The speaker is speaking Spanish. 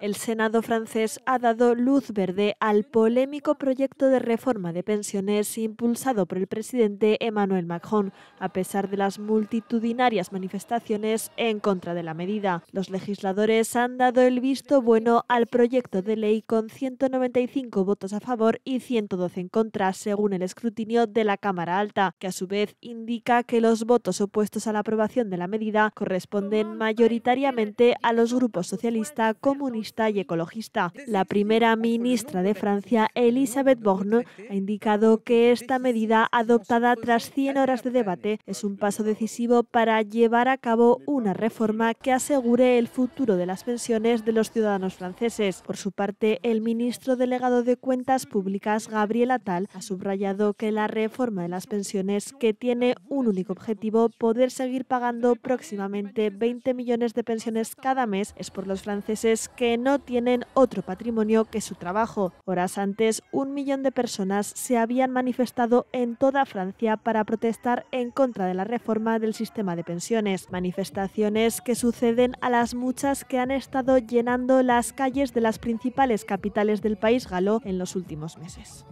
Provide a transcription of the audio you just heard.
El Senado francés ha dado luz verde al polémico proyecto de reforma de pensiones impulsado por el presidente Emmanuel Macron, a pesar de las multitudinarias manifestaciones en contra de la medida. Los legisladores han dado el visto bueno al proyecto de ley con 195 votos a favor y 112 en contra, según el escrutinio de la Cámara Alta, que a su vez indica que los votos opuestos a la aprobación de la medida corresponden mayoritariamente a los grupos socialista, comunista y ecologista. La primera ministra de Francia, Elisabeth Borne, ha indicado que esta medida adoptada tras 100 horas de debate es un paso decisivo para llevar a cabo una reforma que asegure el futuro de las pensiones de los ciudadanos franceses. Por su parte, el ministro delegado de Cuentas Públicas, Gabriel Attal, ha subrayado que la reforma de las pensiones, que tiene un único objetivo, poder seguir pagando próximamente 20 millones de pensiones cada mes es por los franceses que no tienen otro patrimonio que su trabajo. Horas antes, un millón de personas se habían manifestado en toda Francia para protestar en contra de la reforma del sistema de pensiones. Manifestaciones que suceden a las muchas que han estado llenando las calles de las principales capitales del país galo en los últimos meses.